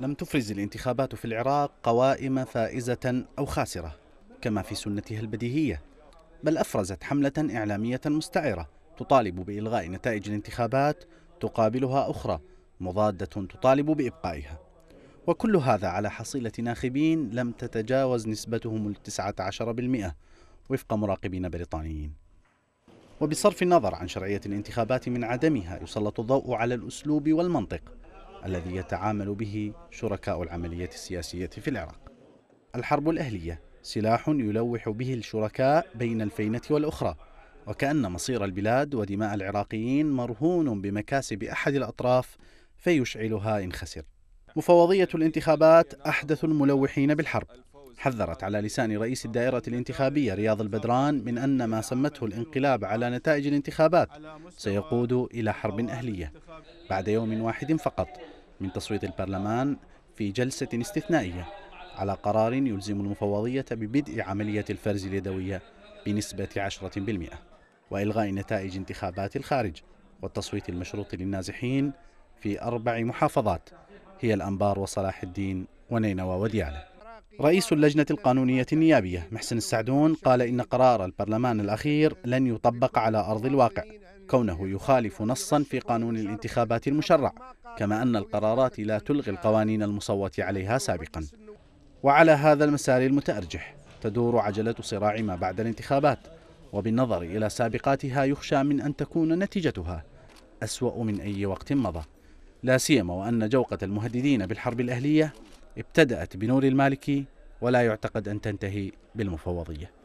لم تفرز الانتخابات في العراق قوائم فائزة أو خاسرة كما في سنتها البديهية بل أفرزت حملة إعلامية مستعرة تطالب بإلغاء نتائج الانتخابات تقابلها أخرى مضادة تطالب بإبقائها وكل هذا على حصيلة ناخبين لم تتجاوز نسبتهم التسعة عشر بالمئة وفق مراقبين بريطانيين وبصرف النظر عن شرعية الانتخابات من عدمها يسلط الضوء على الأسلوب والمنطق الذي يتعامل به شركاء العملية السياسية في العراق الحرب الأهلية سلاح يلوح به الشركاء بين الفينة والأخرى وكأن مصير البلاد ودماء العراقيين مرهون بمكاسب أحد الأطراف فيشعلها إن خسر مفوضية الانتخابات أحدث الملوحين بالحرب حذرت على لسان رئيس الدائرة الانتخابية رياض البدران من أن ما سمته الانقلاب على نتائج الانتخابات سيقود إلى حرب أهلية بعد يوم واحد فقط من تصويت البرلمان في جلسة استثنائية على قرار يلزم المفوضية ببدء عملية الفرز اليدوية بنسبة 10% وإلغاء نتائج انتخابات الخارج والتصويت المشروط للنازحين في أربع محافظات هي الأنبار وصلاح الدين ونينوى وديالة رئيس اللجنة القانونية النيابية محسن السعدون قال إن قرار البرلمان الأخير لن يطبق على أرض الواقع كونه يخالف نصا في قانون الانتخابات المشرع كما أن القرارات لا تلغي القوانين المصوت عليها سابقا وعلى هذا المسار المتأرجح تدور عجلة صراع ما بعد الانتخابات وبالنظر إلى سابقاتها يخشى من أن تكون نتيجتها أسوأ من أي وقت مضى لا سيما وأن جوقة المهددين بالحرب الأهلية ابتدأت بنور المالكي ولا يعتقد أن تنتهي بالمفوضية